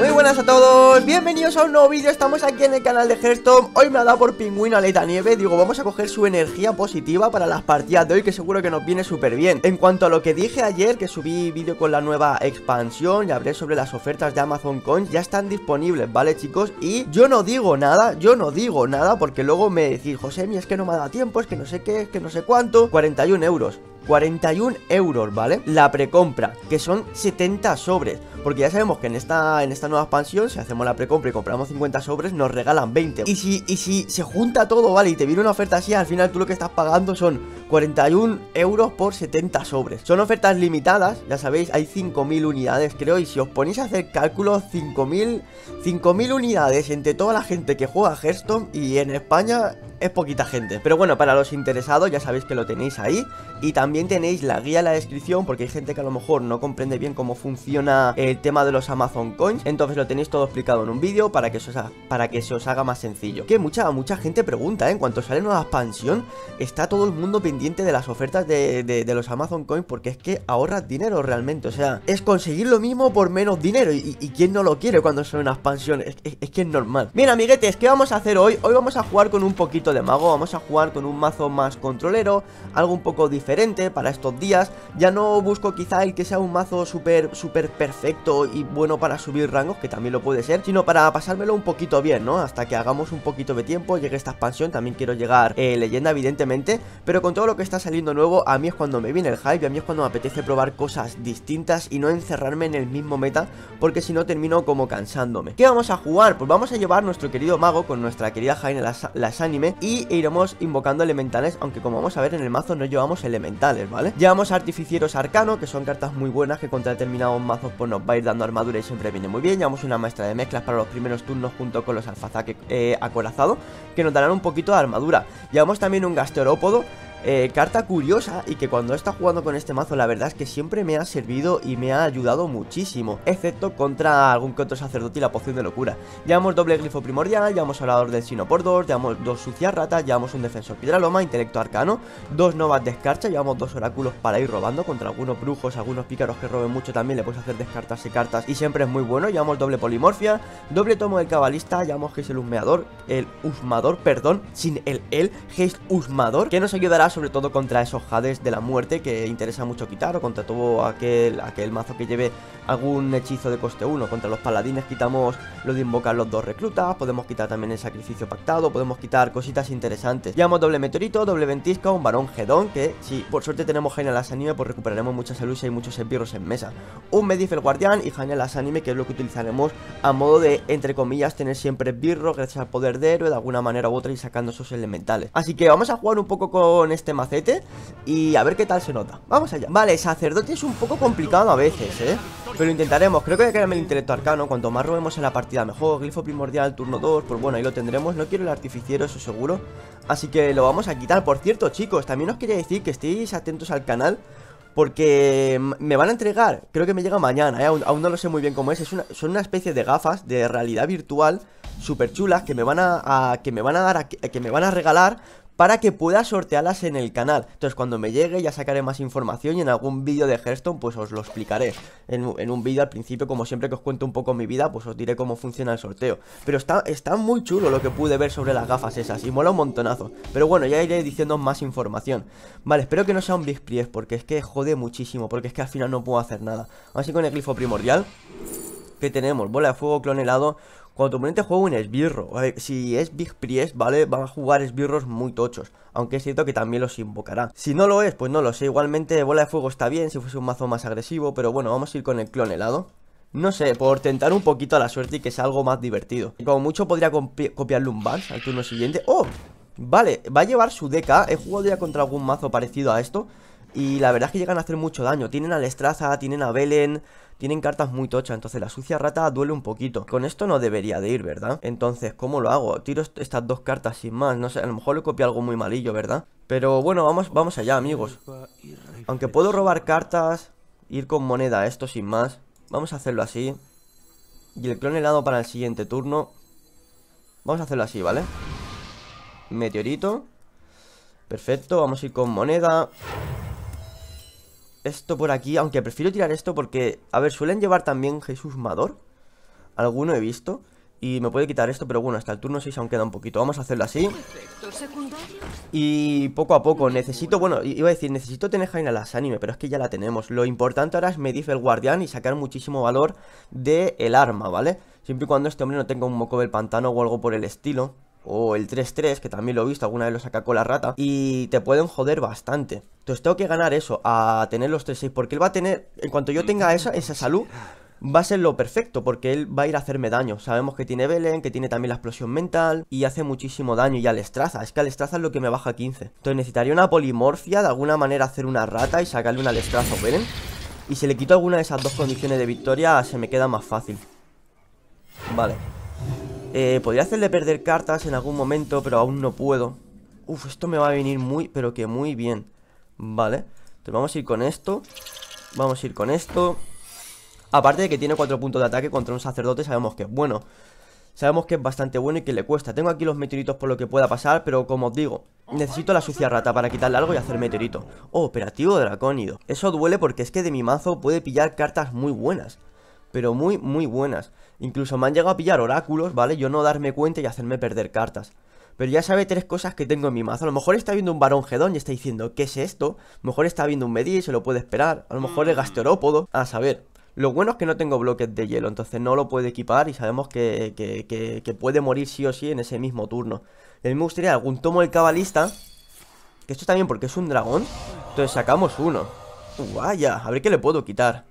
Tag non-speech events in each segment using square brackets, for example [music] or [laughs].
Muy buenas a todos, bienvenidos a un nuevo vídeo, estamos aquí en el canal de Hearthstone Hoy me ha dado por pingüino aleta nieve, digo, vamos a coger su energía positiva para las partidas de hoy Que seguro que nos viene súper bien En cuanto a lo que dije ayer, que subí vídeo con la nueva expansión Y hablé sobre las ofertas de Amazon Coins, ya están disponibles, ¿vale chicos? Y yo no digo nada, yo no digo nada Porque luego me decís, José, mi es que no me da tiempo, es que no sé qué, es que no sé cuánto 41 euros 41 euros, ¿vale? La precompra, que son 70 sobres. Porque ya sabemos que en esta, en esta nueva expansión, si hacemos la precompra y compramos 50 sobres, nos regalan 20. Y si, y si se junta todo, ¿vale? Y te viene una oferta así, al final tú lo que estás pagando son 41 euros por 70 sobres. Son ofertas limitadas, ya sabéis, hay 5.000 unidades, creo. Y si os ponéis a hacer cálculos, 5.000 5.000 unidades entre toda la gente que juega Hearthstone y en España es poquita gente. Pero bueno, para los interesados ya sabéis que lo tenéis ahí. Y también también tenéis la guía en la descripción porque hay gente que a lo mejor no comprende bien cómo funciona el tema de los Amazon Coins. Entonces lo tenéis todo explicado en un vídeo para que se os, para que se os haga más sencillo. Que mucha, mucha gente pregunta, ¿eh? en cuanto sale nueva expansión, está todo el mundo pendiente de las ofertas de, los Amazon Coins porque es que ahorra dinero realmente. O sea, es conseguir lo mismo por menos dinero. ¿Y, quién no lo quiere cuando sale una expansión? Es, que es normal. mira amiguetes, ¿qué vamos a hacer hoy? Hoy vamos a jugar con un poquito de mago, vamos a jugar con un mazo más controlero, algo un poco diferente para estos días. Ya no busco quizá el que sea un mazo súper, súper perfecto y bueno para subir rangos, que también lo puede ser, sino para pasármelo un poquito bien, ¿no? Hasta que hagamos un poquito de tiempo, llegue esta expansión, también quiero llegar eh, leyenda, evidentemente, pero con todo lo que está saliendo nuevo, a mí es cuando me viene el hype, a mí es cuando me apetece probar cosas distintas y no encerrarme en el mismo meta, porque si no termino como cansándome. ¿Qué vamos a jugar? Pues vamos a llevar nuestro querido mago con nuestra querida Jaina las, las anime y e iremos invocando elementales, aunque como vamos a ver en el mazo no llevamos elementales ¿vale? Llevamos artificieros arcano, que son cartas muy buenas que contra determinados mazos pues nos va a ir dando armadura y siempre viene muy bien. Llevamos una maestra de mezclas para los primeros turnos junto con los alfazaque eh, acorazado, que nos darán un poquito de armadura. Llevamos también un gasterópodo, eh, carta curiosa y que cuando he estado jugando con este mazo la verdad es que siempre me ha servido y me ha ayudado muchísimo, excepto contra algún que otro sacerdote y la poción de locura. Llevamos doble grifo primordial, llevamos hablador del sino por dos, llevamos dos sucias ratas, llevamos un defensor piedra loma, intelecto arcano, dos novas de llevamos dos oráculos para ir robando contra algunos brujos, algunos pícaros que roben mucho también le puedes hacer descartarse cartas y siempre es muy bueno, llevamos doble polimorfia, doble tomo del cabalista, llevamos que es el husmeador, el usmador perdón, sin el el, es Usmador. que nos ayudará sobre todo contra esos Hades de la muerte que interesa mucho quitar o contra todo aquel, aquel mazo que lleve algún hechizo de coste 1. Contra los paladines quitamos lo de invocar los dos reclutas, podemos quitar también el sacrificio pactado, podemos quitar cositas interesantes. Llevamos doble meteorito, doble ventisca, un varón gedón que si por suerte tenemos Jaina las anime pues recuperaremos mucha salud y muchos esbirros en mesa. Un Medifel guardián y Jaina las anime que es lo que utilizaremos a modo de entre comillas tener siempre esbirros gracias al poder de héroe de alguna manera u otra y sacando esos elementales. Así que vamos a jugar un poco con este macete y a ver qué tal se nota. Vamos allá. Vale, sacerdote es un poco complicado a veces, ¿eh? Pero intentaremos. Creo que voy a el intelecto arcano. Cuanto más robemos en la partida, mejor. Glifo primordial, turno 2. Pues bueno, ahí lo tendremos. No quiero el artificiero, eso seguro. Así que lo vamos a quitar. Por cierto, chicos, también os quería decir que estéis atentos al canal. Porque me van a entregar, creo que me llega mañana, ¿eh? aún, no lo sé muy bien cómo es. son una especie de gafas de realidad virtual súper chulas que me van a, que me van a dar que me van a regalar para que pueda sortearlas en el canal. Entonces cuando me llegue ya sacaré más información y en algún vídeo de Hearthstone pues os lo explicaré. En, un vídeo al principio, como siempre que os cuento un poco mi vida, pues os diré cómo funciona el sorteo. Pero está, está muy chulo lo que pude ver sobre las gafas esas y mola un montonazo. Pero bueno, ya iré diciendo más información. Vale, espero que no sea un Big porque es que jode muchísimo, porque es que al final no puedo hacer nada. Así con el glifo primordial... Que tenemos? Bola de fuego, clon helado, cuando tu oponente juega un esbirro, si es Big Priest, ¿vale? Van a jugar esbirros muy tochos, aunque es cierto que también los invocará. Si no lo es, pues no lo sé, igualmente bola de fuego está bien si fuese un mazo más agresivo, pero bueno, vamos a ir con el clon helado. No sé, por tentar un poquito a la suerte y que sea algo más divertido. Como mucho podría copiarle un Vance al turno siguiente. ¡Oh! Vale, va a llevar su DK. He jugado ya contra algún mazo parecido a esto. Y la verdad es que llegan a hacer mucho daño. Tienen a Lestraza, tienen a Belen, tienen cartas muy tochas, entonces la sucia rata duele un poquito. Con esto no debería de ir, ¿verdad? Entonces, ¿cómo lo hago? Tiro estas dos cartas sin más, no sé, a lo mejor le copio algo muy malillo, ¿verdad? Pero bueno, vamos, vamos allá, amigos. Aunque puedo robar cartas, ir con moneda, esto sin más. Vamos a hacerlo así. Y el clon helado para el siguiente turno. Vamos a hacerlo así, ¿vale? Meteorito. Perfecto, vamos a ir con moneda esto por aquí, aunque prefiero tirar esto porque, a ver, suelen llevar también Jesús Mador, alguno he visto, y me puede quitar esto, pero bueno, hasta el turno 6 aún queda un poquito, vamos a hacerlo así. Y poco a poco, necesito, bueno, iba a decir, necesito tener Jaina las anime, pero es que ya la tenemos. Lo importante ahora es medir el guardián y sacar muchísimo valor del el arma, ¿vale? Siempre y cuando este hombre no tenga un moco del pantano o algo por el estilo o el 3-3, que también lo he visto, alguna vez lo saca con la rata, y te pueden joder bastante. Entonces tengo que ganar eso, a tener los 3-6, porque él va a tener, en cuanto yo tenga esa, esa salud, va a ser lo perfecto, porque él va a ir a hacerme daño. Sabemos que tiene Belén, que tiene también la explosión mental, y hace muchísimo daño, y estraza es que Alestraza es lo que me baja 15. Entonces necesitaría una polimorfia, de alguna manera hacer una rata y sacarle una estraza o y si le quito alguna de esas dos condiciones de victoria, se me queda más fácil. Vale. Eh, podría hacerle perder cartas en algún momento, pero aún no puedo. Uf, esto me va a venir muy, pero que muy bien. Vale. Entonces vamos a ir con esto. Vamos a ir con esto. Aparte de que tiene cuatro puntos de ataque contra un sacerdote, sabemos que es bueno. Sabemos que es bastante bueno y que le cuesta. Tengo aquí los meteoritos por lo que pueda pasar, pero como os digo, necesito la sucia rata para quitarle algo y hacer meteorito. Oh, operativo dracónido. Eso duele porque es que de mi mazo puede pillar cartas muy buenas. Pero muy, muy buenas. Incluso me han llegado a pillar oráculos, ¿vale? Yo no darme cuenta y hacerme perder cartas. Pero ya sabe tres cosas que tengo en mi mazo. A lo mejor está viendo un varón gedón y está diciendo, ¿qué es esto? A lo mejor está viendo un y se lo puede esperar. A lo mejor el mm. gasterópodo. A saber. Lo bueno es que no tengo bloques de hielo, entonces no lo puede equipar y sabemos que, puede morir sí o sí en ese mismo turno. a mí me gustaría algún tomo del cabalista. Que esto también porque es un dragón. Entonces sacamos uno. vaya, a ver qué le puedo quitar.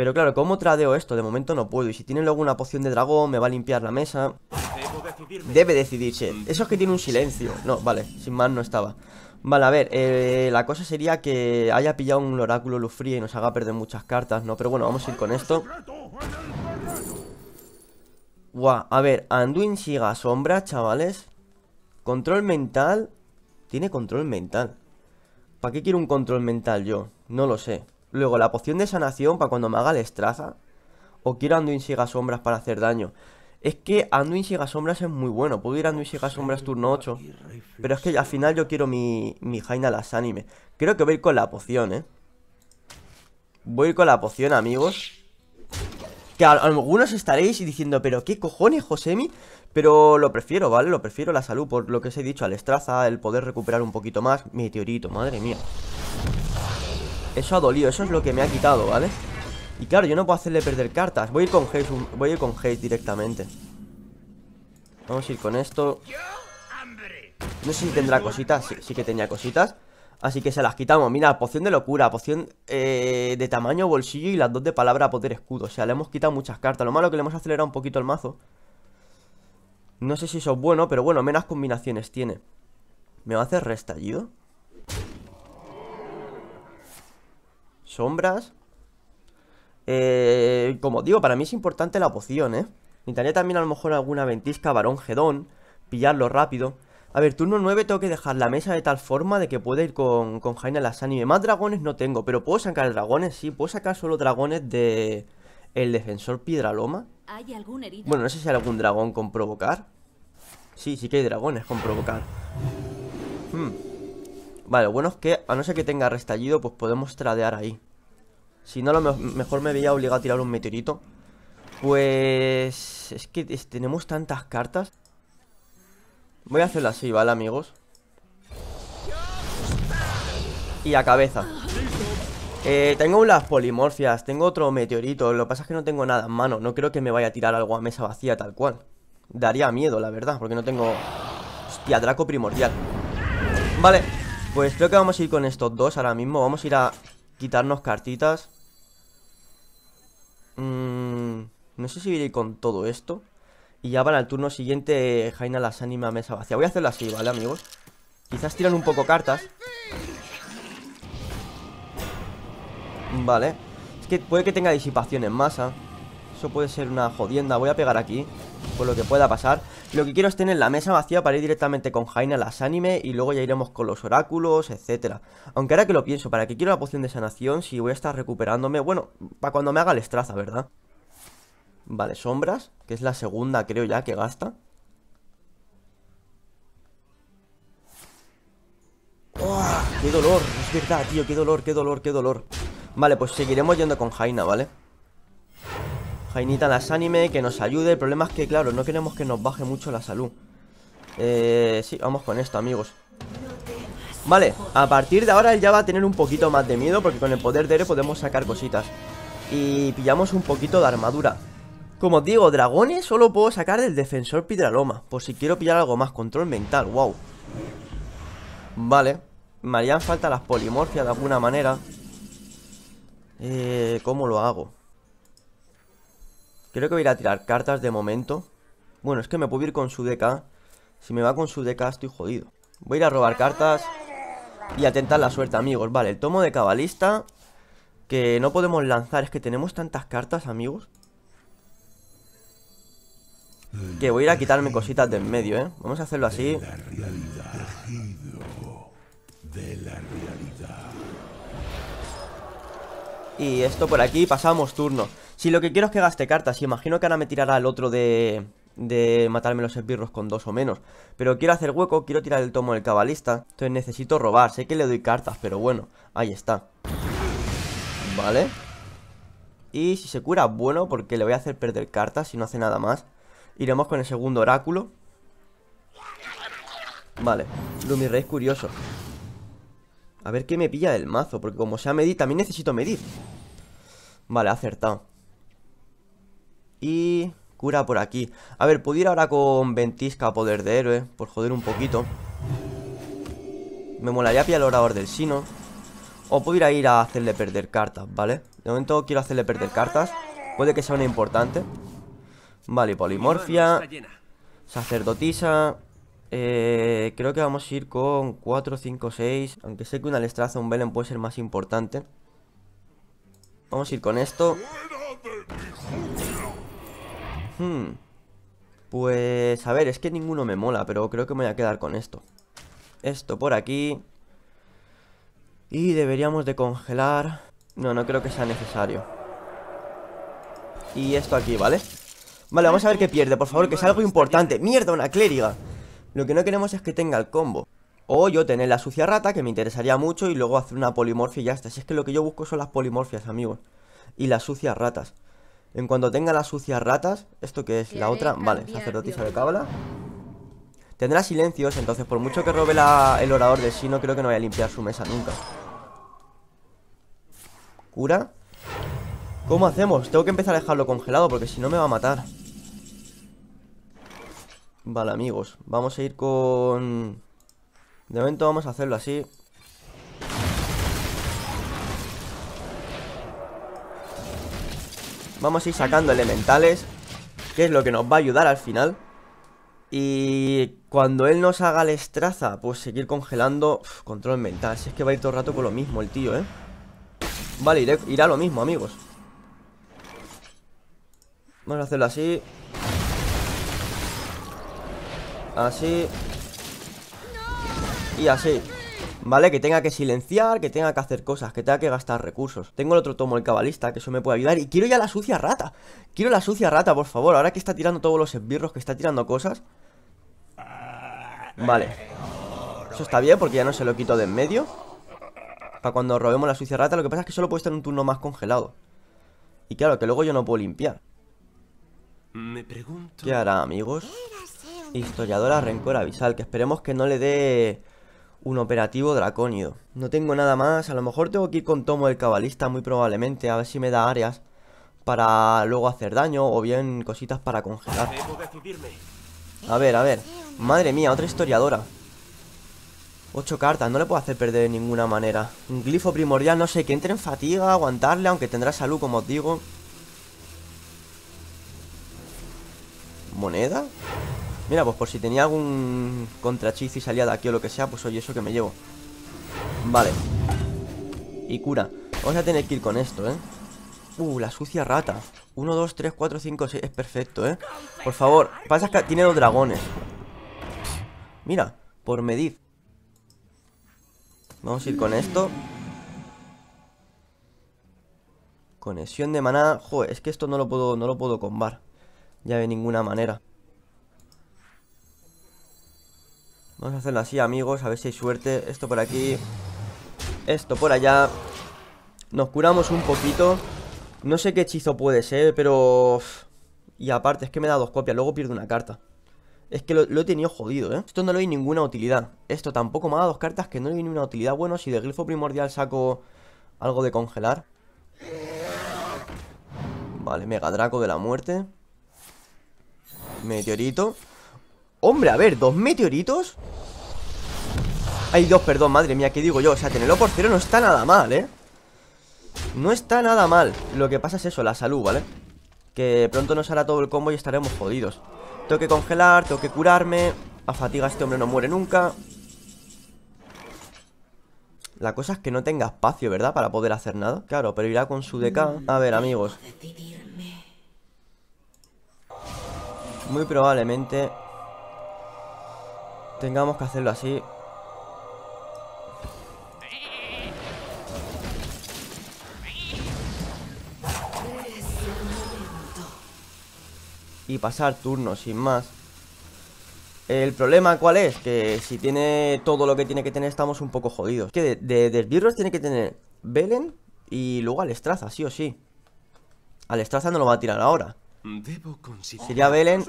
Pero claro, ¿cómo tradeo esto? De momento no puedo. Y si tiene luego una poción de dragón, me va a limpiar la mesa. Debe decidirse. Eso es que tiene un silencio. No, vale, sin más no estaba. Vale, a ver, eh, la cosa sería que haya pillado un oráculo Lufría y nos haga perder muchas cartas, ¿no? Pero bueno, vamos a ir con esto. Guau, a ver, Anduin siga sombra, chavales. Control mental. Tiene control mental. ¿Para qué quiero un control mental yo? No lo sé. Luego la poción de sanación para cuando me haga la estraza. O quiero Anduin Siga Sombras para hacer daño. Es que Anduin Siga Sombras es muy bueno. Puedo ir Anduin Siga Sombras turno 8. Pero es que al final yo quiero mi, Jaina las anime. Creo que voy a ir con la poción, ¿eh? Voy a ir con la poción, amigos. Que algunos estaréis diciendo, pero ¿qué cojones, Josemi? Pero lo prefiero, ¿vale? Lo prefiero la salud, por lo que os he dicho, al estraza, el poder recuperar un poquito más. Meteorito, madre mía. Eso ha dolido, eso es lo que me ha quitado, ¿vale? Y claro, yo no puedo hacerle perder cartas Voy a ir con Haze, voy a ir con directamente Vamos a ir con esto No sé si tendrá cositas sí, que tenía cositas Así que se las quitamos Mira, poción de locura, poción eh, de tamaño bolsillo Y las dos de palabra poder escudo O sea, le hemos quitado muchas cartas Lo malo es que le hemos acelerado un poquito el mazo No sé si eso es bueno, pero bueno, menos combinaciones tiene ¿Me va a hacer restallido? Sombras. Eh, como digo, para mí es importante la poción, ¿eh? Necesitaría también a lo mejor alguna ventisca, varón gedón, pillarlo rápido. A ver, turno 9 tengo que dejar la mesa de tal forma de que pueda ir con, con Jaina las anime. Más dragones no tengo, pero puedo sacar dragones, sí. Puedo sacar solo dragones de... El defensor Piedraloma. Bueno, no sé si hay algún dragón con provocar. Sí, sí que hay dragones con provocar. Hmm. Vale, lo bueno es que, a no ser que tenga restallido, pues podemos tradear ahí. Si no, lo mejor me veía obligado a tirar un meteorito. Pues... Es que tenemos tantas cartas. Voy a hacerlo así, ¿vale, amigos? Y a cabeza. Eh, tengo unas polimorfias, tengo otro meteorito. Lo que pasa es que no tengo nada en mano. No creo que me vaya a tirar algo a mesa vacía tal cual. Daría miedo, la verdad, porque no tengo... Hostia, Draco primordial. Vale, pues creo que vamos a ir con estos dos ahora mismo. Vamos a ir a quitarnos cartitas. Mm, no sé si iré con todo esto. Y ya para el turno siguiente, Jaina las anima mesa vacía. Voy a hacerlo así, ¿vale, amigos? Quizás tiran un poco cartas. Vale. Es que puede que tenga disipación en masa. Eso puede ser una jodienda. Voy a pegar aquí. Por lo que pueda pasar. Lo que quiero es tener la mesa vacía para ir directamente con Jaina a las anime y luego ya iremos con los oráculos, etc Aunque ahora que lo pienso, ¿para qué quiero la poción de sanación si voy a estar recuperándome? Bueno, para cuando me haga el estraza, ¿verdad? Vale, sombras, que es la segunda creo ya que gasta. ¡Oh, ¡Qué dolor! Es verdad, tío, qué dolor, qué dolor, qué dolor. Vale, pues seguiremos yendo con Jaina, ¿vale? Jainita las anime, que nos ayude. El problema es que, claro, no queremos que nos baje mucho la salud. Eh, sí, vamos con esto, amigos. Vale, a partir de ahora él ya va a tener un poquito más de miedo porque con el poder de Ere podemos sacar cositas. Y pillamos un poquito de armadura. Como os digo, dragones solo puedo sacar del defensor Pidraloma, por si quiero pillar algo más. Control mental, wow. Vale, me harían falta las polimorfias de alguna manera. Eh, ¿Cómo lo hago? Creo que voy a ir a tirar cartas de momento. Bueno, es que me puedo ir con su DK. Si me va con su DK estoy jodido. Voy a ir a robar cartas y a tentar la suerte, amigos. Vale, el tomo de cabalista que no podemos lanzar. Es que tenemos tantas cartas, amigos. Que voy a ir a quitarme cositas de en medio, ¿eh? Vamos a hacerlo así. Y esto por aquí, pasamos turno. Si lo que quiero es que gaste cartas, imagino que ahora me tirará el otro de, de matarme los esbirros con dos o menos. Pero quiero hacer hueco, quiero tirar el tomo del cabalista. Entonces necesito robar. Sé que le doy cartas, pero bueno, ahí está. Vale. Y si se cura, bueno, porque le voy a hacer perder cartas si no hace nada más. Iremos con el segundo oráculo. Vale, Lumirrey es curioso. A ver qué me pilla del mazo, porque como sea medir, también necesito medir. Vale, acertado. Y cura por aquí A ver, pudiera ir ahora con Ventisca Poder de Héroe Por joder un poquito Me molaría pillar el Orador del Sino O pudiera ir a hacerle perder cartas, ¿vale? De momento quiero hacerle perder cartas Puede que sea una importante Vale, Polimorfia Sacerdotisa eh, Creo que vamos a ir con 4, 5, 6 Aunque sé que una Lestraza un Belén puede ser más importante Vamos a ir con esto Hmm. Pues a ver, es que ninguno me mola, pero creo que me voy a quedar con esto. Esto por aquí. Y deberíamos de congelar... No, no creo que sea necesario. Y esto aquí, ¿vale? Vale, vamos a ver qué pierde, por favor, que es algo importante. ¡Mierda, una clériga! Lo que no queremos es que tenga el combo. O yo tener la sucia rata, que me interesaría mucho, y luego hacer una polimorfia y ya está. Si es que lo que yo busco son las polimorfias, amigos. Y las sucias ratas. En cuanto tenga las sucias ratas, ¿esto que es? La otra, vale, sacerdotisa de cábala. Tendrá silencios, entonces por mucho que robe el orador de sí, no creo que no vaya a limpiar su mesa nunca. Cura. ¿Cómo hacemos? Tengo que empezar a dejarlo congelado porque si no me va a matar. Vale, amigos, vamos a ir con... De momento vamos a hacerlo así Vamos a ir sacando elementales, que es lo que nos va a ayudar al final. Y cuando él nos haga la estraza, pues seguir congelando Control mental, si es que va a ir todo el rato con lo mismo el tío, ¿eh? Vale, irá lo mismo, amigos Vamos a hacerlo así Así Y así ¿vale? Que tenga que silenciar, que tenga que hacer cosas, que tenga que gastar recursos. Tengo el otro tomo, el cabalista, que eso me puede ayudar. Y quiero ya la sucia rata. Quiero la sucia rata, por favor. Ahora que está tirando todos los esbirros, que está tirando cosas. Vale. Eso está bien porque ya no se lo quito de en medio. Para cuando robemos la sucia rata. Lo que pasa es que solo puede estar en un turno más congelado. Y claro, que luego yo no puedo limpiar. Me pregunto... ¿Qué hará, amigos? Historiadora Rencor Abisal. Que esperemos que no le dé un operativo dracónido. No tengo nada más, a lo mejor tengo que ir con Tomo el cabalista muy probablemente, a ver si me da áreas para luego hacer daño o bien cositas para congelar. A ver, a ver. Madre mía, otra historiadora. Ocho cartas, no le puedo hacer perder de ninguna manera. Un glifo primordial, no sé, que entre en fatiga, aguantarle, aunque tendrá salud, como os digo. ¿Moneda? Mira, pues por si tenía algún contrachizo y salía de aquí o lo que sea, pues oye, eso que me llevo. Vale. Y cura. Vamos a tener que ir con esto, ¿eh? Uh, la sucia rata. Uno, dos, tres, cuatro, cinco, seis Es perfecto, ¿eh? Por favor. Pasa que tiene dos dragones. Mira, por medir. Vamos a ir con esto. Conexión de maná. Joder, es que esto no lo puedo, no lo puedo combar. Ya de ninguna manera. Vamos a hacerlo así, amigos, a ver si hay suerte Esto por aquí Esto por allá Nos curamos un poquito No sé qué hechizo puede ser, pero... Y aparte, es que me da dos copias, luego pierdo una carta es que lo, he tenido jodido, ¿eh? Esto no le doy ninguna utilidad. Esto tampoco me ha dado dos cartas que no le doy ninguna utilidad. Bueno, si de Grifo primordial saco algo de congelar. Vale, mega draco de la muerte. Meteorito. Hombre, a ver, ¿dos meteoritos? Hay dos, perdón, madre mía, ¿qué digo yo? O sea, tenerlo por cero no está nada mal, ¿eh? No está nada mal Lo que pasa es eso, la salud, ¿vale? Que pronto nos hará todo el combo y estaremos jodidos Tengo que congelar, tengo que curarme A fatiga este hombre no muere nunca La cosa es que no tenga espacio, ¿verdad? Para poder hacer nada Claro, pero irá con su DK A ver, amigos Muy probablemente tengamos que hacerlo así. Y pasar turno sin más. El problema, ¿cuál es? Que si tiene todo lo que tiene que tener, estamos un poco jodidos. Que de, de tiene que tener Belen y luego Alestraza, sí o sí. Alestraza no lo va a tirar ahora. Debo Sería Belen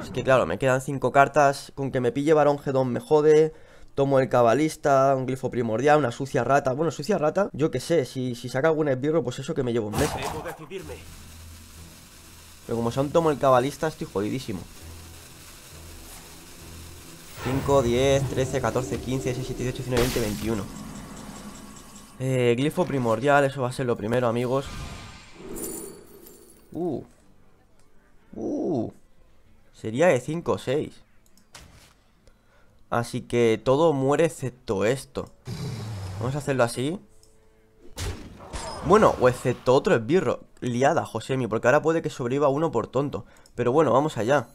Es que claro, me quedan 5 cartas. Con que me pille Barón Gedón me jode. Tomo el cabalista, un glifo primordial, una sucia rata. Bueno, sucia rata, yo qué sé, si, saca algún esbirro, pues eso que me llevo un mes. Pero como son tomo el cabalista, estoy jodidísimo. 5, 10, 13, 14, 15, 16, 17, 18, 19, 20, 21. Eh, glifo primordial, eso va a ser lo primero, amigos. Uh. Uh. Sería de 5 o 6. Así que todo muere excepto esto. Vamos a hacerlo así. Bueno, o excepto otro esbirro. Liada, Josemi, porque ahora puede que sobreviva uno por tonto. Pero bueno, vamos allá.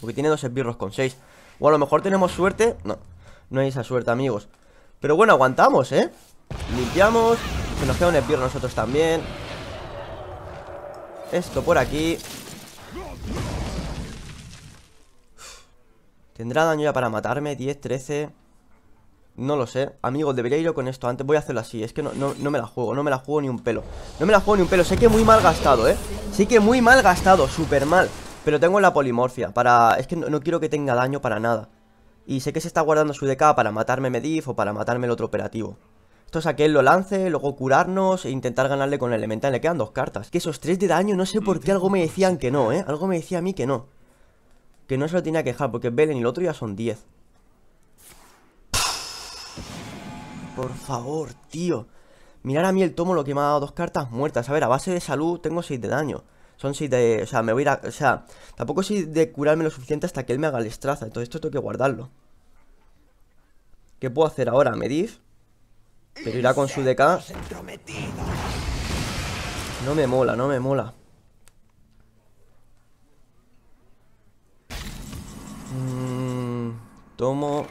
Porque tiene dos esbirros con 6, O a lo mejor tenemos suerte. No, no hay esa suerte, amigos. Pero bueno, aguantamos, ¿eh? Limpiamos. Se nos queda un esbirro nosotros también esto por aquí ¿Tendrá daño ya para matarme? 10, 13... No lo sé Amigos, debería ir con esto Antes voy a hacerlo así Es que no, no, me la juego No me la juego ni un pelo No me la juego ni un pelo Sé que muy mal gastado, ¿eh? Sé que muy mal gastado Súper mal Pero tengo la polimorfia Para... Es que no, no, quiero que tenga daño para nada Y sé que se está guardando su DK Para matarme Medif O para matarme el otro operativo esto es a que él lo lance, luego curarnos e intentar ganarle con el elemental. Le quedan dos cartas. Que esos tres de daño, no sé por qué algo me decían que no, ¿eh? Algo me decía a mí que no. Que no se lo tenía que dejar, porque Belen y el otro ya son diez Por favor, tío. Mirar a mí el tomo lo que me ha dado dos cartas muertas. A ver, a base de salud tengo 6 de daño. Son 6 de... O sea, me voy a ir a... O sea, tampoco soy de curarme lo suficiente hasta que él me haga la estraza. Entonces esto tengo que guardarlo. ¿Qué puedo hacer ahora? ¿Medif? Pero irá con su DK. No me mola, no me mola. Mm, tomo.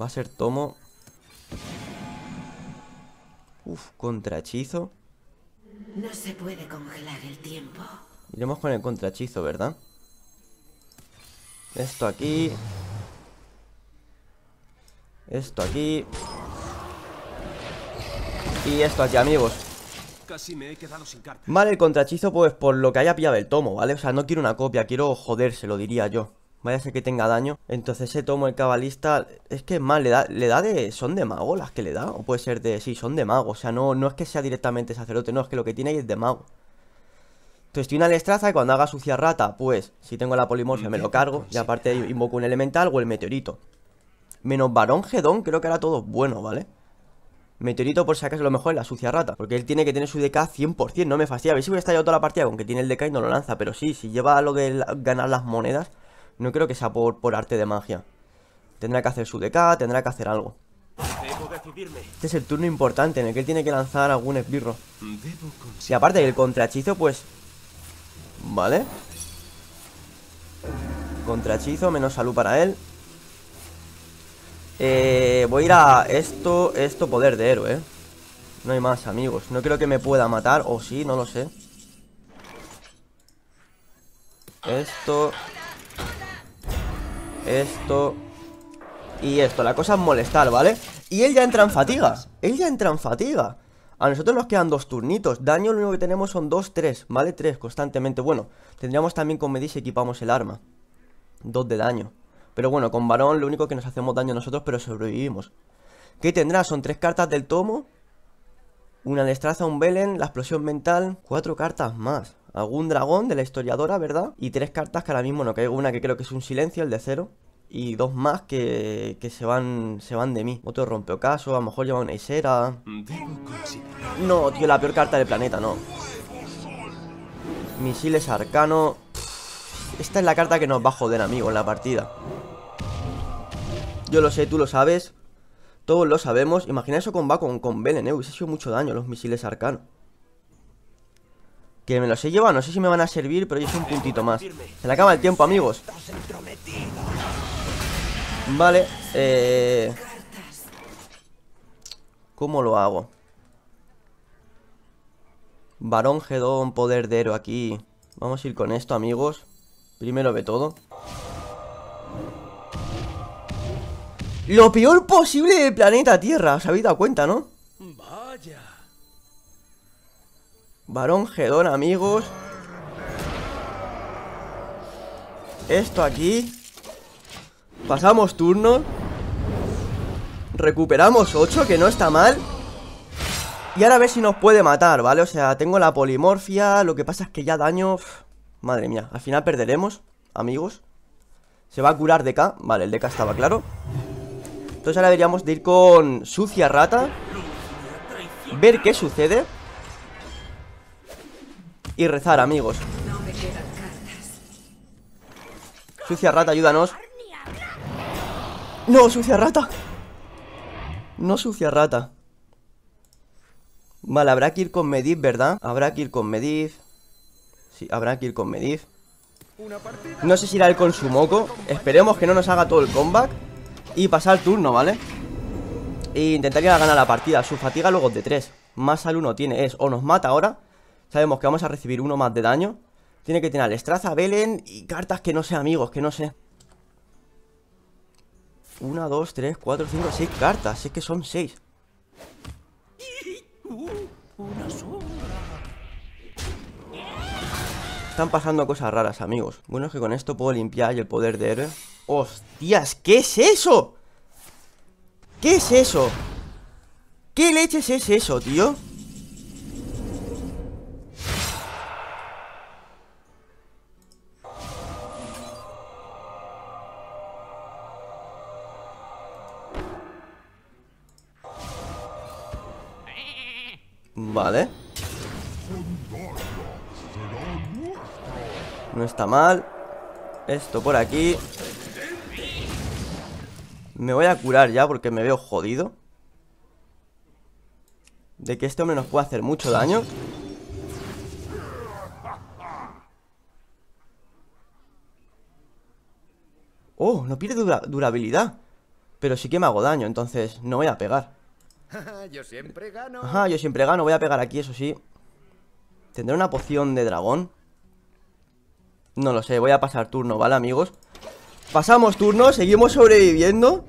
Va a ser tomo. Uf, contrahechizo. No se puede congelar el tiempo. Iremos con el contrahechizo, ¿verdad? Esto aquí. Esto aquí Y esto aquí, amigos Casi me he quedado sin Vale, el contrachizo, pues por lo que haya pillado el tomo, ¿vale? O sea, no quiero una copia, quiero joderse, lo diría yo Vaya a ser que tenga daño Entonces ese tomo, el cabalista Es que mal le da, le da de... Son de mago las que le da O puede ser de... Sí, son de mago O sea, no, no es que sea directamente sacerdote No, es que lo que tiene ahí es de mago entonces tiene una lestraza y cuando haga sucia rata, pues si tengo la polimorfia me lo cargo y aparte invoco un elemental o el meteorito. Menos Barón Gedón, creo que era todo bueno, ¿vale? Meteorito por si acaso lo mejor es la sucia rata Porque él tiene que tener su DK 100% No me fastidia, a ver si voy a toda la partida Con que tiene el DK y no lo lanza, pero sí, si lleva lo de ganar las monedas No creo que sea por, arte de magia Tendrá que hacer su DK, tendrá que hacer algo Este es el turno importante en el que él tiene que lanzar algún esbirro Si aparte el Contrachizo, pues Vale Contrachizo, menos salud para él eh, voy a ir a esto, esto poder de héroe, No hay más, amigos. No creo que me pueda matar, o sí, no lo sé. Esto. Esto. Y esto, la cosa es molestar, ¿vale? Y él ya entra en fatiga. Él ya entra en fatiga. A nosotros nos quedan dos turnitos. Daño lo único que tenemos son dos, tres, ¿vale? Tres constantemente. Bueno, tendríamos también con me si equipamos el arma. Dos de daño. Pero bueno, con varón lo único que nos hacemos daño nosotros, pero sobrevivimos. ¿Qué tendrá? Son tres cartas del tomo. Una destraza, un velen, la explosión mental. Cuatro cartas más. Algún dragón de la historiadora, ¿verdad? Y tres cartas que ahora mismo no caigo. Una que creo que es un silencio, el de cero y dos más que, que, se van se van de mí. Otro rompeocaso, a lo mejor lleva una isera. No, tío, la peor carta del planeta, no. Misiles arcano. Esta es la carta que nos va a joder, amigo, en la partida. Yo lo sé, tú lo sabes. Todos lo sabemos. Imagina eso con Bacon, con Belen, eh. Hubiese sido mucho daño los misiles arcano. Que me los he llevado, no sé si me van a servir, pero yo soy un puntito más. Se le acaba el tiempo, amigos. Vale, eh... ¿Cómo lo hago? Varón Gedón, poder de héroe aquí. Vamos a ir con esto, amigos. Primero de todo. Lo peor posible del planeta Tierra, os habéis dado cuenta, ¿no? Vaya. Varón Gedón, amigos. Esto aquí. Pasamos turno Recuperamos 8, que no está mal. Y ahora a ver si nos puede matar, ¿vale? O sea, tengo la polimorfia, lo que pasa es que ya daño... Madre mía, al final perderemos, amigos. Se va a curar DK, vale, el DK estaba claro. Entonces ahora deberíamos de ir con Sucia Rata Ver qué sucede Y rezar, amigos Sucia Rata, ayúdanos No, Sucia Rata No, Sucia Rata Vale, habrá que ir con Mediv, ¿verdad? Habrá que ir con Mediv Sí, habrá que ir con Mediv No sé si irá él con su moco Esperemos que no nos haga todo el comeback y pasar el turno, ¿vale? E intentaría ganar la partida. Su fatiga luego de 3. Más al 1 tiene es o nos mata ahora. Sabemos que vamos a recibir uno más de daño. Tiene que tener Estraza, Belén y cartas que no sé, amigos, que no sé. 1, 2, 3, 4, 5, 6 cartas. es que son 6. Una sola. Están pasando cosas raras, amigos Bueno, es que con esto puedo limpiar y el poder de ¡Hostias! ¿Qué es eso? ¿Qué es eso? ¿Qué leches es eso, tío? Vale está mal Esto por aquí Me voy a curar ya porque me veo jodido De que este hombre nos puede hacer mucho daño Oh, no pierde durabilidad Pero sí que me hago daño, entonces no voy a pegar [laughs] Yo siempre gano Ajá, yo siempre gano, voy a pegar aquí, eso sí Tendré una poción de dragón no lo sé, voy a pasar turno, ¿vale, amigos? Pasamos turno, seguimos sobreviviendo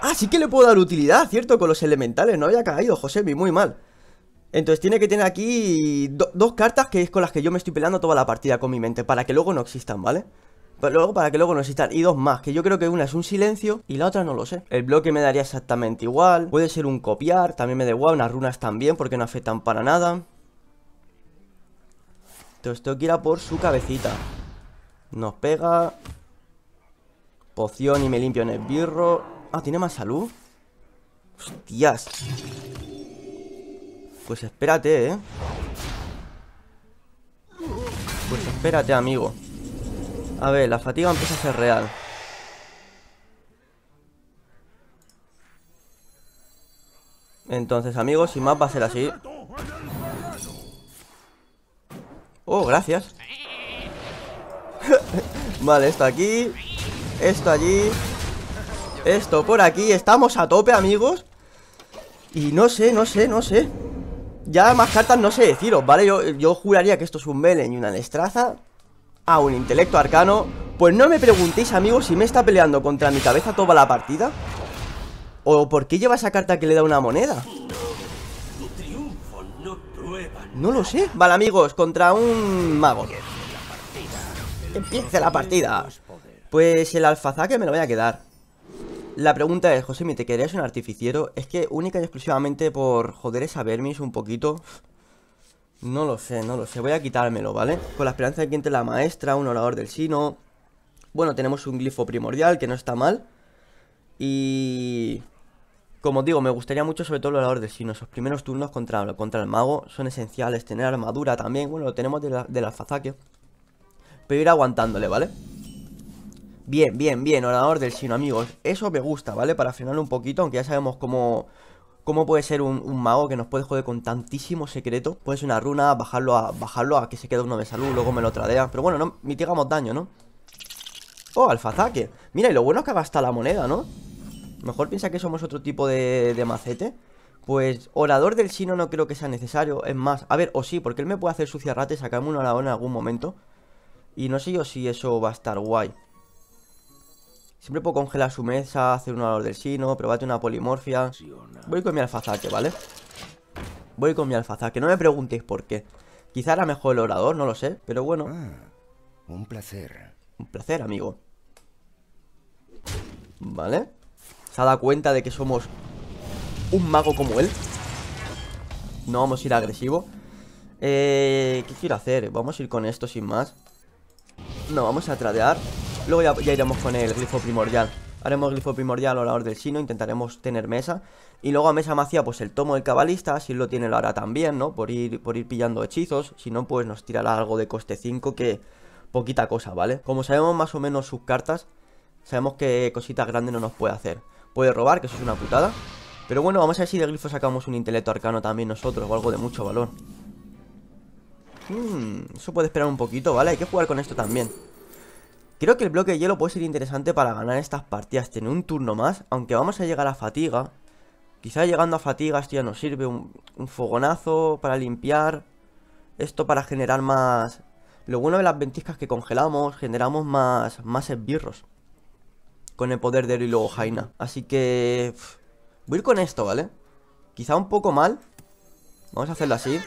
Ah, sí que le puedo dar utilidad, ¿cierto? Con los elementales, no había caído, vi muy mal Entonces tiene que tener aquí dos cartas que es con las que yo me estoy peleando toda la partida con mi mente Para que luego no existan, ¿vale? Pero luego para que luego no existan Y dos más, que yo creo que una es un silencio y la otra no lo sé El bloque me daría exactamente igual Puede ser un copiar, también me da igual, unas runas también porque no afectan para nada esto tengo que ir a por su cabecita. Nos pega. Poción y me limpio en el birro. Ah, ¿tiene más salud? Hostias. Pues espérate, ¿eh? Pues espérate, amigo. A ver, la fatiga empieza a ser real. Entonces, amigos, sin más va a ser así. Oh, gracias [laughs] Vale, esto aquí Esto allí Esto por aquí Estamos a tope, amigos Y no sé, no sé, no sé Ya más cartas no sé deciros, ¿vale? Yo, juraría que esto es un Melen y una Lestraza Ah, un intelecto arcano Pues no me preguntéis, amigos, si me está peleando contra mi cabeza toda la partida O por qué lleva esa carta que le da una moneda no lo sé. Vale, amigos, contra un mago. empiece la partida. Pues el alfazaque me lo voy a quedar. La pregunta es, José, ¿me te querías un artificiero? Es que única y exclusivamente por joder esa vermis un poquito. No lo sé, no lo sé. Voy a quitármelo, ¿vale? Con la esperanza de que entre la maestra, un orador del sino. Bueno, tenemos un glifo primordial, que no está mal. Y... Como digo, me gustaría mucho sobre todo el orador del Sino. Esos primeros turnos contra, contra el mago son esenciales. Tener armadura también. Bueno, lo tenemos del, alfazaque. Pero ir aguantándole, ¿vale? Bien, bien, bien. Orador del Sino, amigos. Eso me gusta, ¿vale? Para frenarlo un poquito. Aunque ya sabemos cómo, cómo puede ser un, mago que nos puede joder con tantísimo secreto. Puede ser una runa, bajarlo a, bajarlo a que se quede uno de salud. Luego me lo tradea. Pero bueno, no mitigamos daño, ¿no? Oh, alfazaque. Mira, y lo bueno es que gasta la moneda, ¿no? mejor piensa que somos otro tipo de, macete. Pues orador del sino no creo que sea necesario. Es más, a ver, o sí, porque él me puede hacer sucia rata y sacarme una orador en algún momento. Y no sé yo si eso va a estar guay. Siempre puedo congelar su mesa, hacer un orador del sino, probate una polimorfia. Voy con mi alfazaque, ¿vale? Voy con mi alfazaque. No me preguntéis por qué. Quizá era mejor el orador, no lo sé, pero bueno. Ah, un placer. Un placer, amigo. Vale. ¿Se ha dado cuenta de que somos un mago como él? No vamos a ir agresivo. Eh, ¿Qué quiero hacer? Vamos a ir con esto sin más. No, vamos a tradear. Luego ya, iremos con el glifo primordial. Haremos glifo primordial a la hora del sino, intentaremos tener mesa. Y luego a mesa macia, pues el tomo del cabalista, si lo tiene lo hará también, ¿no? Por ir, por ir pillando hechizos. Si no, pues nos tirará algo de coste 5 que poquita cosa, ¿vale? Como sabemos más o menos sus cartas, sabemos que cositas grandes no nos puede hacer puede robar, que eso es una putada. Pero bueno, vamos a ver si de Grifo sacamos un intelecto arcano también nosotros o algo de mucho valor. Hmm, eso puede esperar un poquito, ¿vale? Hay que jugar con esto también. Creo que el bloque de hielo puede ser interesante para ganar estas partidas. Tiene un turno más, aunque vamos a llegar a fatiga. Quizá llegando a fatiga esto ya nos sirve. Un, fogonazo para limpiar. Esto para generar más... Lo bueno de las ventiscas que congelamos, generamos más, más esbirros con el poder de Ero y luego Jaina. Así que... voy a ir con esto, ¿vale? Quizá un poco mal. Vamos a hacerlo así.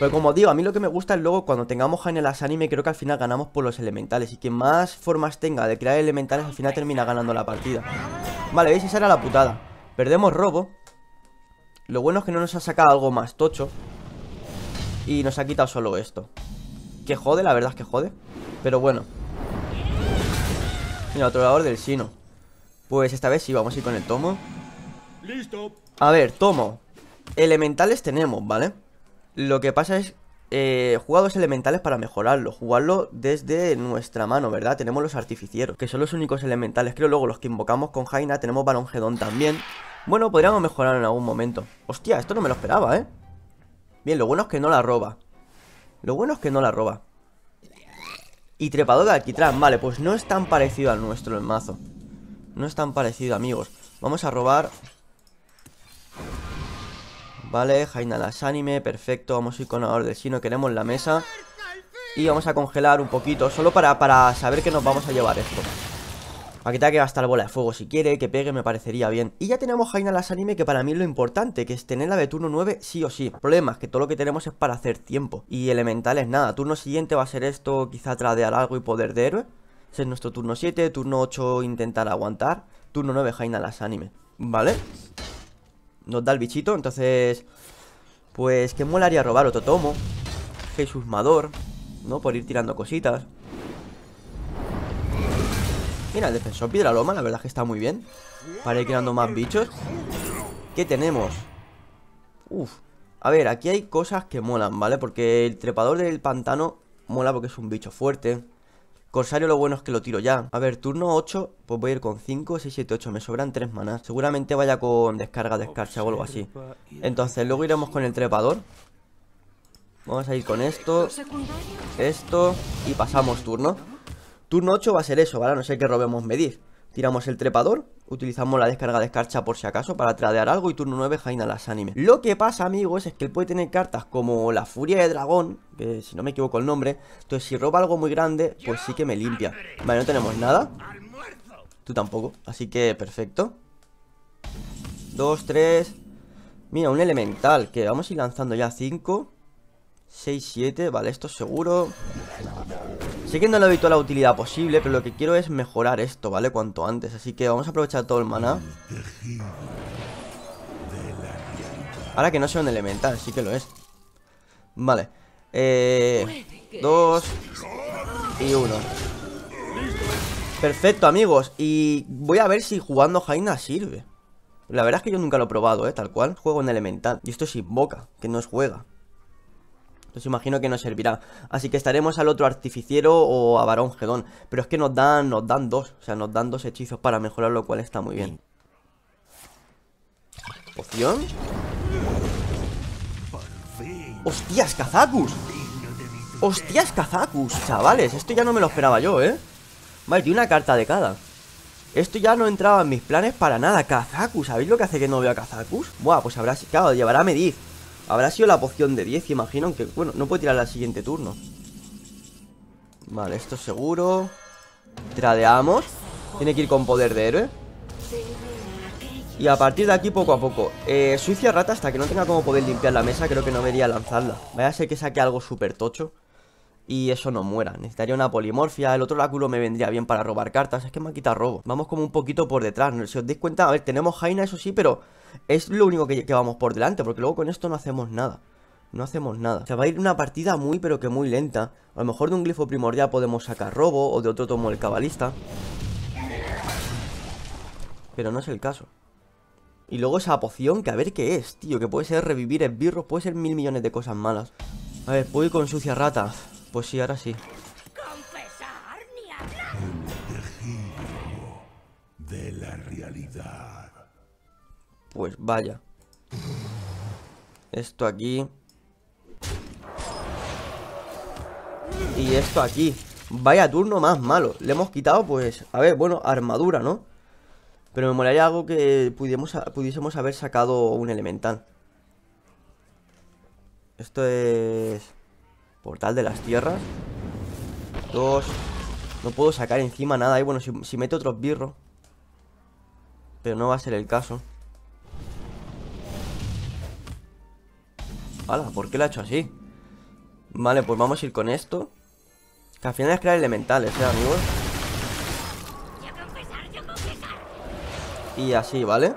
Pero como digo, a mí lo que me gusta es luego cuando tengamos Jaina en las anime, creo que al final ganamos por los elementales. Y quien más formas tenga de crear elementales, al final termina ganando la partida. Vale, veis, esa era la putada. Perdemos robo. Lo bueno es que no nos ha sacado algo más tocho. Y nos ha quitado solo esto. Que jode, la verdad es que jode. Pero bueno. El otro lado del Sino. Pues esta vez sí, vamos a ir con el tomo. Listo. A ver, tomo. Elementales tenemos, ¿vale? Lo que pasa es eh, jugados elementales para mejorarlo, jugarlo desde nuestra mano, ¿verdad? Tenemos los artificieros, que son los únicos elementales, creo luego los que invocamos con Jaina, tenemos balonjedón también. Bueno, podríamos mejorar en algún momento. Hostia, esto no me lo esperaba, ¿eh? Bien, lo bueno es que no la roba. Lo bueno es que no la roba. Y trepador de alquitrán, vale, pues no es tan parecido al nuestro el mazo No es tan parecido, amigos Vamos a robar Vale, Jaina las anime, perfecto Vamos a ir con ahora si no queremos la mesa Y vamos a congelar un poquito Solo para, para saber que nos vamos a llevar esto Aquí te que gastar bola de fuego si quiere, que pegue me parecería bien. Y ya tenemos Jaina las anime, que para mí es lo importante, que es tenerla de turno 9 sí o sí. Problemas, que todo lo que tenemos es para hacer tiempo. Y elementales, nada, turno siguiente va a ser esto, quizá tradear algo y poder de héroe. Ese es nuestro turno 7, turno 8 intentar aguantar, turno 9 Jaina las anime. Vale. Nos da el bichito, entonces... Pues que molaría robar otro tomo. Jesús Mador, ¿no? Por ir tirando cositas. Mira, el defensor piedra loma, la verdad es que está muy bien Para ir creando más bichos ¿Qué tenemos? Uf, a ver, aquí hay cosas que molan, ¿vale? Porque el trepador del pantano mola porque es un bicho fuerte Corsario lo bueno es que lo tiro ya A ver, turno 8, pues voy a ir con 5, 6, 7, 8 Me sobran 3 manas Seguramente vaya con descarga, descarga o algo así Entonces luego iremos con el trepador Vamos a ir con esto Esto Y pasamos turno Turno 8 va a ser eso, ¿vale? no sé qué robemos medir. Tiramos el trepador, utilizamos la descarga de escarcha por si acaso para tradear algo y turno 9 Jaina las anime. Lo que pasa, amigos, es que él puede tener cartas como la furia de dragón, que si no me equivoco el nombre, entonces si roba algo muy grande, pues sí que me limpia. Vale, no tenemos nada. Tú tampoco, así que perfecto. Dos, tres... Mira, un elemental, que vamos a ir lanzando ya 5, Seis, siete vale, esto seguro. Sé que no le doy toda la utilidad posible, pero lo que quiero es mejorar esto, ¿vale? Cuanto antes, así que vamos a aprovechar todo el maná. Ahora que no sea un elemental, sí que lo es. Vale. Eh, dos y uno. Perfecto, amigos. Y voy a ver si jugando Jaina sirve. La verdad es que yo nunca lo he probado, ¿eh? Tal cual. Juego en elemental. Y esto es invoca, que no es juega. Entonces imagino que nos servirá. Así que estaremos al otro artificiero o a varón gedón. Pero es que nos dan, nos dan dos. O sea, nos dan dos hechizos para mejorar, lo cual está muy bien. ¿Poción? ¡Hostias, Kazakus! ¡Hostias, Kazakus! Chavales, esto ya no me lo esperaba yo, ¿eh? Vale, tiene una carta de cada. Esto ya no entraba en mis planes para nada. Kazakus, ¿sabéis lo que hace que no veo a Kazakus? Buah, pues habrá... Claro, llevará a Mediz. Habrá sido la poción de 10, imagino, aunque, bueno, no puede tirar al siguiente turno. Vale, esto seguro. Tradeamos. Tiene que ir con poder de héroe. Y a partir de aquí, poco a poco. Eh, suicia rata hasta que no tenga como poder limpiar la mesa, creo que no debería lanzarla. Vaya a ser que saque algo súper tocho. Y eso no muera. Necesitaría una polimorfia. El otro oráculo me vendría bien para robar cartas. Es que me ha quitado robo. Vamos como un poquito por detrás. Si os dais cuenta, a ver, tenemos Jaina, eso sí, pero es lo único que, vamos por delante, porque luego con esto no hacemos nada. No hacemos nada. se va a ir una partida muy, pero que muy lenta. A lo mejor de un glifo primordial podemos sacar robo, o de otro tomo el cabalista. Pero no es el caso. Y luego esa poción, que a ver qué es, tío. Que puede ser revivir esbirros, puede ser mil millones de cosas malas. A ver, ¿puedo ir con sucia rata? Pues sí, ahora sí. ni de la realidad. Pues vaya. Esto aquí. Y esto aquí. Vaya turno más malo. Le hemos quitado, pues, a ver, bueno, armadura, ¿no? Pero me molaría algo que pudiésemos, pudiésemos haber sacado un elemental. Esto es... Portal de las tierras. Dos. No puedo sacar encima nada. Y bueno, si, si meto otros birros. Pero no va a ser el caso. ¿Por qué la ha hecho así? Vale, pues vamos a ir con esto. Que al final es crear elementales, ¿eh, amigos? Y así, ¿vale?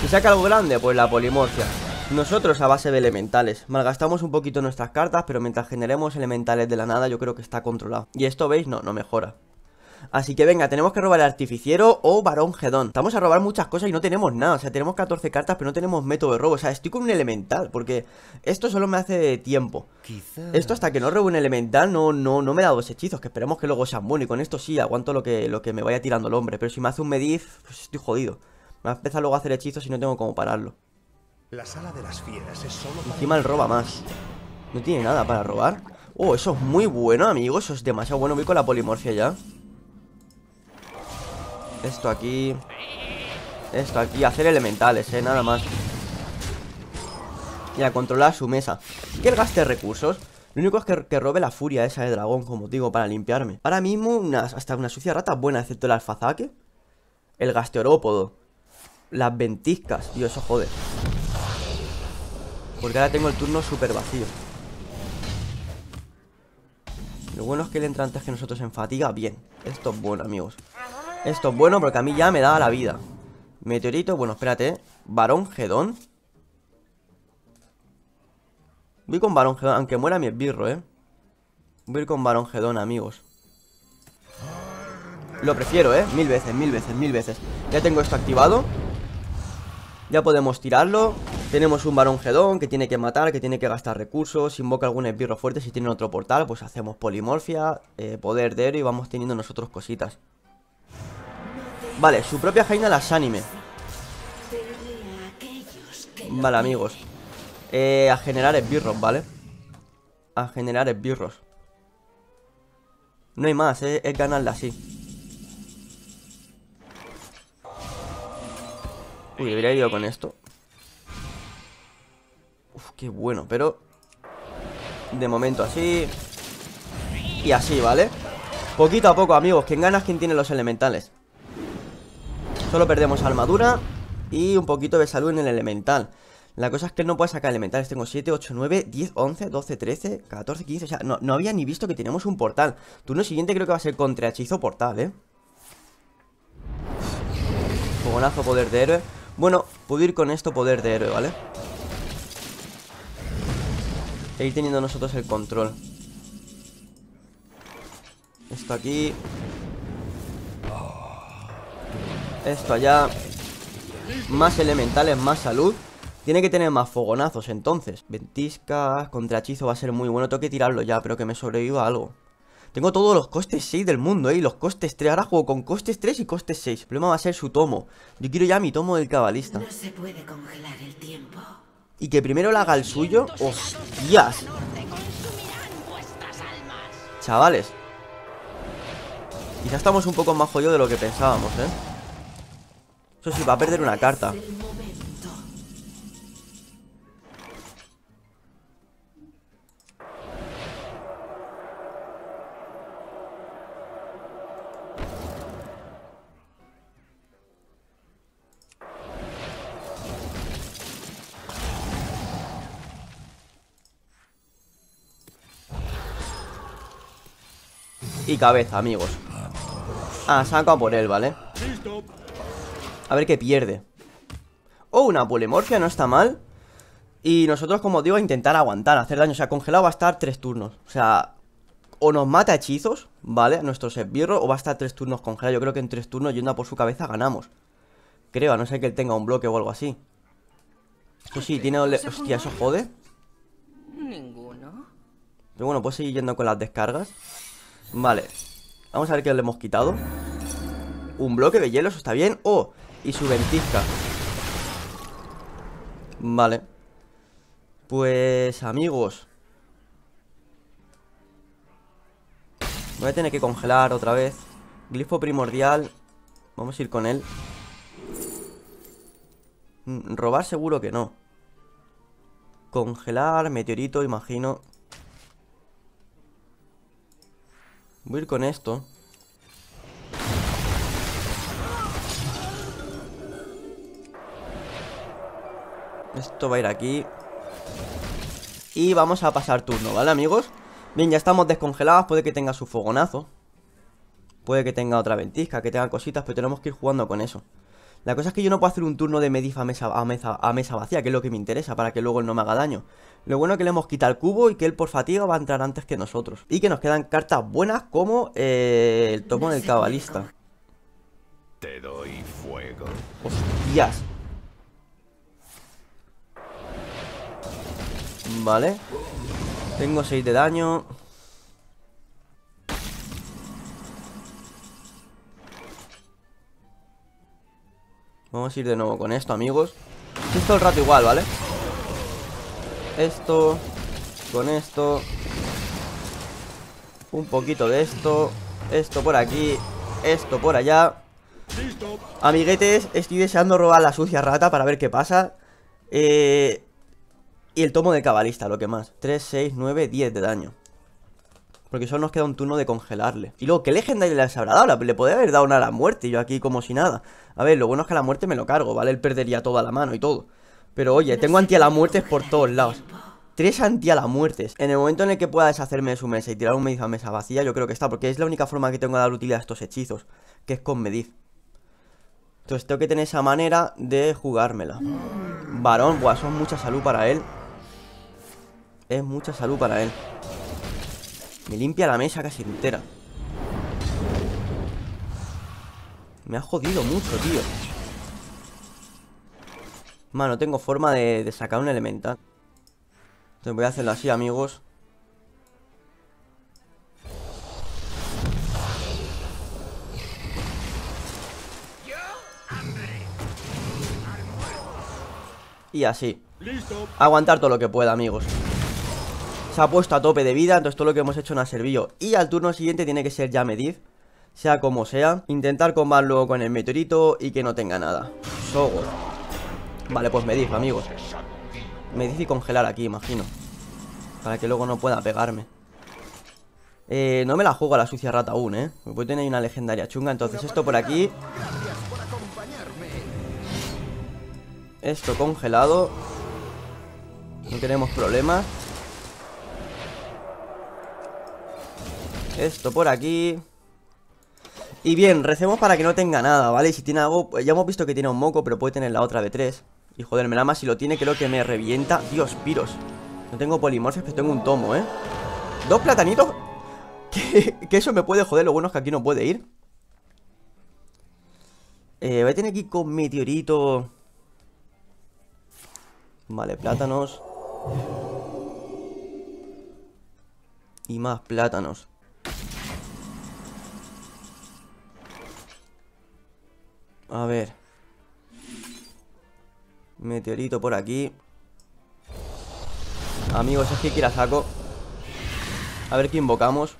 Si saca algo grande, pues la polimorfia. Nosotros a base de elementales. Malgastamos un poquito nuestras cartas, pero mientras generemos elementales de la nada, yo creo que está controlado. Y esto, ¿veis? No, no mejora. Así que venga, tenemos que robar el artificiero o varón gedón Estamos a robar muchas cosas y no tenemos nada O sea, tenemos 14 cartas pero no tenemos método de robo O sea, estoy con un elemental porque esto solo me hace tiempo Esto hasta que no robo un elemental no, no, no me da dos hechizos Que esperemos que luego sean buenos Y con esto sí aguanto lo que, lo que me vaya tirando el hombre Pero si me hace un mediz, pues estoy jodido Me va a empezar luego a hacer hechizos y no tengo cómo pararlo la sala de las fieras es solo Encima el roba más No tiene nada para robar Oh, eso es muy bueno, amigo Eso es demasiado bueno Voy con la polimorfia ya esto aquí Esto aquí, hacer elementales, eh, nada más Y a controlar su mesa Que el gaste recursos lo único es que, robe la furia esa de dragón, como digo, para limpiarme. Ahora mismo, hasta una sucia rata buena, excepto el alfazaque. El gasteorópodo Las ventiscas. Dios, eso jode. Porque ahora tengo el turno súper vacío. Lo bueno es que él entra antes que nosotros en fatiga. Bien. Esto es bueno, amigos. Esto es bueno porque a mí ya me da la vida. Meteorito, bueno, espérate. ¿eh? varón Gedón. Voy con Barón Gedón, aunque muera mi esbirro, ¿eh? Voy con varón Gedón, amigos. Lo prefiero, ¿eh? Mil veces, mil veces, mil veces. Ya tengo esto activado. Ya podemos tirarlo. Tenemos un varón Gedón que tiene que matar, que tiene que gastar recursos. Invoca algún esbirro fuerte. Si tiene otro portal, pues hacemos polimorfia, eh, poder de héroe y vamos teniendo nosotros cositas. Vale, su propia Jaina las anime Vale, amigos eh, A generar esbirros, ¿vale? A generar esbirros No hay más, eh, es ganarla así Uy, debería ido con esto Uf, qué bueno, pero De momento así Y así, ¿vale? Poquito a poco, amigos ¿Quién gana es quien tiene los elementales Solo perdemos armadura y un poquito de salud en el elemental. La cosa es que no puedo sacar elementales. Tengo 7, 8, 9, 10, 11, 12, 13, 14, 15. O sea, no, había ni visto que tenemos un portal. Turno siguiente creo que va a ser contra hechizo portal, ¿eh? Fogonazo, poder de héroe. Bueno, puedo ir con esto poder de héroe, ¿vale? E ir teniendo nosotros el control. Esto aquí esto allá. Más elementales, más salud. Tiene que tener más fogonazos entonces. Ventiscas, contrachizo, va a ser muy bueno. Tengo que tirarlo ya, pero que me sobreviva algo. Tengo todos los costes 6 del mundo, ¿eh? los costes 3. Ahora juego con costes 3 y costes 6. El problema va a ser su tomo. Yo quiero ya mi tomo del cabalista. Y que primero le haga el suyo. ¡Hostias! Chavales. Quizá estamos un poco más jodidos de lo que pensábamos, ¿eh? Si va a perder una carta. Y cabeza, amigos Ah, saco por él, ¿vale? A ver qué pierde. Oh, una polemorfia, no está mal. Y nosotros, como digo, intentar aguantar, hacer daño. O sea, congelado va a estar tres turnos. O sea, o nos mata hechizos, ¿vale? A nuestro esbirro, o va a estar tres turnos congelado. Yo creo que en tres turnos yendo a por su cabeza ganamos. Creo, a no ser que él tenga un bloque o algo así. Pues sí, tiene... Hostia, ¿eso jode? Ninguno. Pero bueno, pues seguir yendo con las descargas. Vale. Vamos a ver qué le hemos quitado. Un bloque de hielo, eso está bien. Oh, y su ventisca. Vale. Pues, amigos. Voy a tener que congelar otra vez. Glifo primordial. Vamos a ir con él. Mm, robar seguro que no. Congelar, meteorito, imagino. Voy a ir con esto. Esto va a ir aquí Y vamos a pasar turno, ¿vale, amigos? Bien, ya estamos descongelados Puede que tenga su fogonazo Puede que tenga otra ventisca, que tenga cositas Pero tenemos que ir jugando con eso La cosa es que yo no puedo hacer un turno de Medif a mesa, a mesa, a mesa vacía Que es lo que me interesa, para que luego él no me haga daño Lo bueno es que le hemos quitado el cubo Y que él por fatiga va a entrar antes que nosotros Y que nos quedan cartas buenas como eh, El tomo del cabalista Te doy fuego Hostias Vale Tengo 6 de daño Vamos a ir de nuevo con esto, amigos Esto el rato igual, ¿vale? Esto Con esto Un poquito de esto Esto por aquí Esto por allá Amiguetes, estoy deseando robar la sucia rata para ver qué pasa eh, y el tomo de cabalista, lo que más 3, 6, 9, 10 de daño Porque solo nos queda un turno de congelarle Y luego, ¿qué legendario le habrá dado? Le podría haber dado una a la muerte, yo aquí como si nada A ver, lo bueno es que a la muerte me lo cargo, ¿vale? Él perdería toda la mano y todo Pero oye, tengo anti a la muerte por todos lados Tres anti a la muerte En el momento en el que pueda deshacerme de su mesa y tirar un mediz a mesa vacía, yo creo que está, porque es la única forma que tengo de dar utilidad a estos hechizos, que es con mediz. Entonces tengo que tener esa manera de jugármela. Varón, eso es mucha salud para él. Es mucha salud para él. Me limpia la mesa casi entera. Me ha jodido mucho, tío. Mano, tengo forma de, sacar un elemental. Entonces voy a hacerlo así, amigos. Y así. Aguantar todo lo que pueda, amigos se ha puesto a tope de vida, entonces todo lo que hemos hecho no ha servido. Y al turno siguiente tiene que ser ya Mediv, sea como sea. Intentar luego con el meteorito y que no tenga nada. Sogo. Vale, pues Mediv, amigos. Mediv y congelar aquí, imagino. Para que luego no pueda pegarme. Eh, no me la juego a la sucia rata aún, ¿eh? Voy a tener una legendaria chunga, entonces esto por aquí... Esto congelado. No tenemos problemas. Esto por aquí. Y bien, recemos para que no tenga nada, ¿vale? si tiene algo, pues, ya hemos visto que tiene un moco, pero puede tener la otra de tres. Y joder, me la más si lo tiene, creo que me revienta. Dios, piros. No tengo polimorfos pero tengo un tomo, ¿eh? ¿Dos platanitos? [laughs] ¿Qué? que eso me puede joder, lo bueno es que aquí no puede ir. Eh, voy a tener que ir con meteorito. Vale, plátanos. Y más plátanos. A ver. Meteorito por aquí. Amigos, es que aquí la saco. A ver qué invocamos.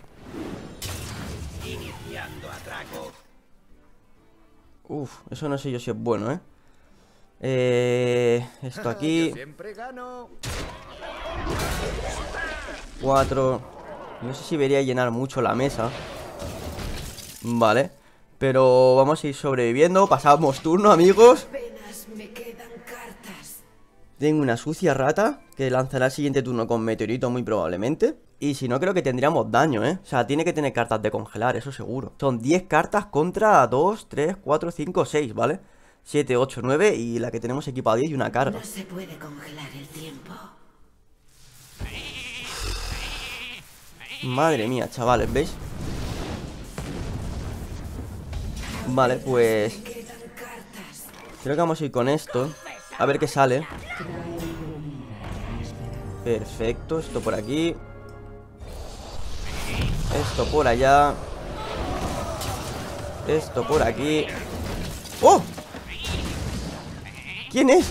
Uf, eso no sé yo si es bueno, ¿eh? eh esto ah, aquí. Cuatro. No sé si debería llenar mucho la mesa. Vale. Pero vamos a ir sobreviviendo. Pasamos turno, amigos. Tengo una sucia rata que lanzará el siguiente turno con meteorito muy probablemente. Y si no, creo que tendríamos daño, ¿eh? O sea, tiene que tener cartas de congelar, eso seguro. Son 10 cartas contra 2, 3, 4, 5, 6, ¿vale? 7, 8, 9 y la que tenemos equipada 10 y una carga. No se puede congelar el tiempo. Madre mía, chavales, ¿veis? Vale, pues... Creo que vamos a ir con esto. A ver qué sale. Perfecto, esto por aquí. Esto por allá. Esto por aquí. ¡Oh! ¿Quién es?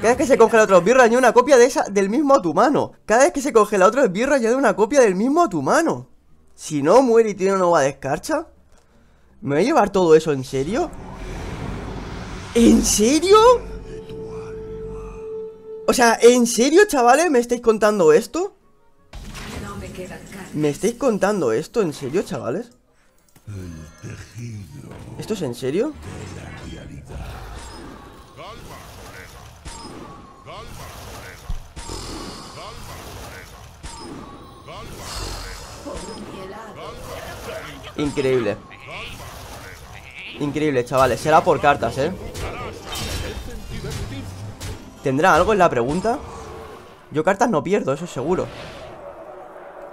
Cada vez que se congela otro esbirro añade una copia de esa del mismo a tu mano. Cada vez que se congela otro esbirro añade una copia del mismo a tu mano. Si no muere y tiene una nueva descarcha, ¿Me voy a llevar todo eso en serio? ¿En serio? O sea, ¿en serio, chavales? ¿Me estáis contando esto? ¿Me estáis contando esto? ¿En serio, chavales? ¿Esto es en serio? Increíble Increíble, chavales. Será por cartas, ¿eh? ¿Tendrá algo en la pregunta? Yo cartas no pierdo, eso es seguro.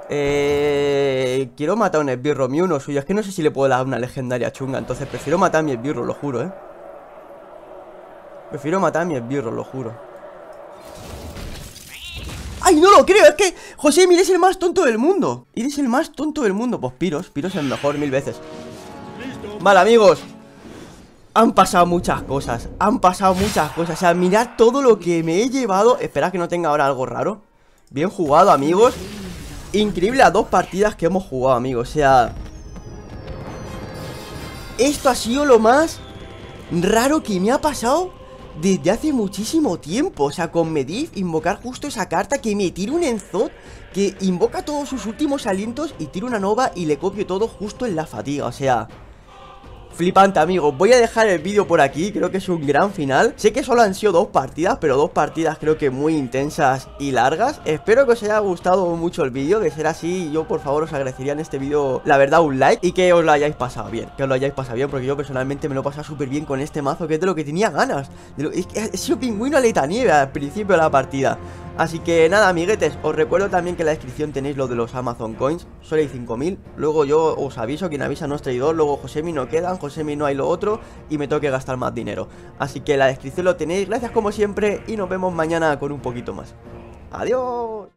Eh, quiero matar a un esbirro Mi uno suyo. Es que no sé si le puedo dar una legendaria chunga. Entonces prefiero matar a mi esbirro, lo juro, ¿eh? Prefiero matar a mi esbirro, lo juro. ¡Ay, no lo creo! Es que, José, Mires es el más tonto del mundo. Eres el más tonto del mundo. Pues Piros, Piros es el mejor mil veces. Vale, amigos. Han pasado muchas cosas, han pasado muchas cosas O sea, mirad todo lo que me he llevado Espera que no tenga ahora algo raro Bien jugado, amigos Increíble las dos partidas que hemos jugado, amigos O sea... Esto ha sido lo más raro que me ha pasado desde hace muchísimo tiempo. O sea, con Medivh invocar justo esa carta que me tira un Enzot, que invoca todos sus últimos alientos y tira una Nova y le copio todo justo en la fatiga. O sea, flipante, amigos Voy a dejar el vídeo por aquí, creo que es un gran final Sé que solo han sido dos partidas, pero dos partidas creo que muy intensas y largas Espero que os haya gustado mucho el vídeo, de ser así yo por favor os agradecería en este vídeo la verdad un like Y que os lo hayáis pasado bien, que os lo hayáis pasado bien Porque yo personalmente me lo he pasado súper bien con este mazo, que es de lo que tenía ganas Es que ha sido pingüino a nieve al principio de la partida Así que nada amiguetes, os recuerdo también que en la descripción tenéis lo de los Amazon Coins, solo hay 5000, luego yo os aviso, quien avisa no es traidor, luego Josemi no quedan, Josemi no hay lo otro y me tengo que gastar más dinero. Así que la descripción lo tenéis, gracias como siempre y nos vemos mañana con un poquito más. ¡Adiós!